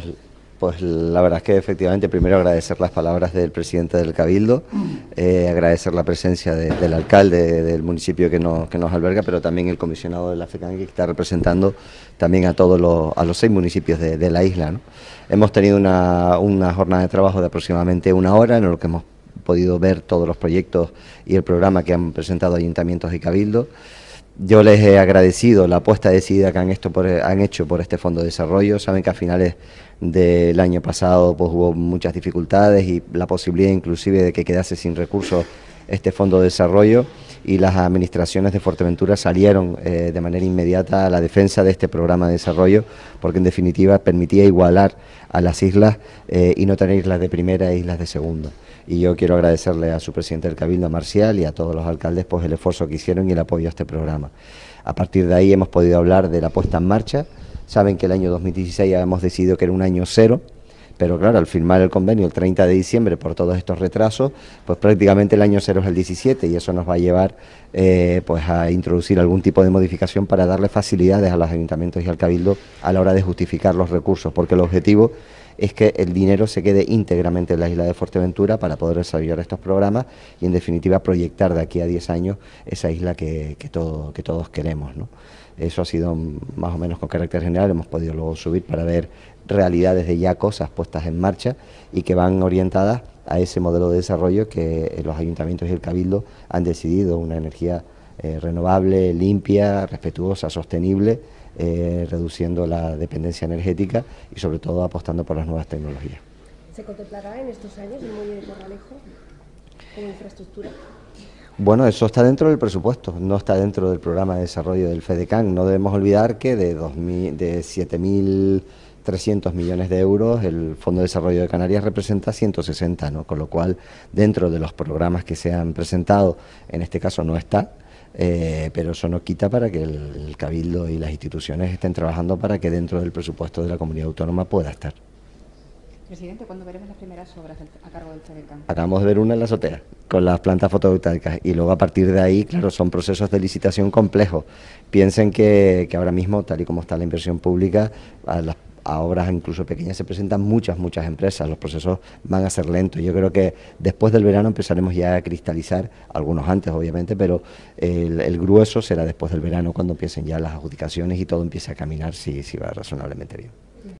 Pues, pues, la verdad es que efectivamente primero agradecer las palabras del presidente del Cabildo, mm. eh, agradecer la presencia del alcalde del municipio que nos, alberga, pero también el comisionado de la FECAN que está representando también a todos los, a los seis municipios de, la isla. Hemos tenido una, jornada de trabajo de aproximadamente una hora en lo que hemos podido ver todos los proyectos y el programa que han presentado ayuntamientos y Cabildo. Yo les he agradecido la apuesta decidida que han, hecho por este Fondo de Desarrollo. Saben que a finales del año pasado pues, hubo muchas dificultades y la posibilidad inclusive de que quedase sin recursos este Fondo de Desarrollo y las administraciones de Fuerteventura salieron eh, de manera inmediata a la defensa de este programa de desarrollo, porque en definitiva permitía igualar a las islas eh, y no tener islas de primera e islas de segunda. Y yo quiero agradecerle a su presidente del Cabildo, Marcial, y a todos los alcaldes por pues, el esfuerzo que hicieron y el apoyo a este programa. A partir de ahí hemos podido hablar de la puesta en marcha. Saben que el año 2016 hemos decidido que era un año cero, pero claro, al firmar el convenio el 30 de diciembre por todos estos retrasos, pues prácticamente el año cero es el 17 y eso nos va a llevar eh, pues a introducir algún tipo de modificación para darle facilidades a los ayuntamientos y al cabildo a la hora de justificar los recursos, porque el objetivo es que el dinero se quede íntegramente en la isla de Fuerteventura para poder desarrollar estos programas y en definitiva proyectar de aquí a 10 años esa isla que, que todos queremos. Eso ha sido más o menos con carácter general, hemos podido luego subir para ver realidades de ya cosas puestas en marcha y que van orientadas a ese modelo de desarrollo que los ayuntamientos y el cabildo han decidido, una energía eh, renovable, limpia, respetuosa, sostenible, eh, reduciendo la dependencia energética y sobre todo apostando por las nuevas tecnologías. ¿Se contemplará en estos años el muelle de Corralejo como infraestructura? Bueno, eso está dentro del presupuesto, no está dentro del programa de desarrollo del FEDECAN. No debemos olvidar que de, de 7.300 millones de euros el Fondo de Desarrollo de Canarias representa 160, con lo cual dentro de los programas que se han presentado, en este caso no está, eh, pero eso no quita para que el, Cabildo y las instituciones estén trabajando para que dentro del presupuesto de la comunidad autónoma pueda estar. Presidente, ¿cuándo veremos las primeras obras a cargo del Telecam? Acabamos de ver una en la azotea, con las plantas fotovoltaicas, y luego a partir de ahí, claro, son procesos de licitación complejos. Piensen que, ahora mismo, tal y como está la inversión pública, a las a obras incluso pequeñas se presentan muchas, muchas empresas, los procesos van a ser lentos. Yo creo que después del verano empezaremos ya a cristalizar, algunos antes obviamente, pero el, grueso será después del verano cuando empiecen ya las adjudicaciones y todo empiece a caminar si va razonablemente bien.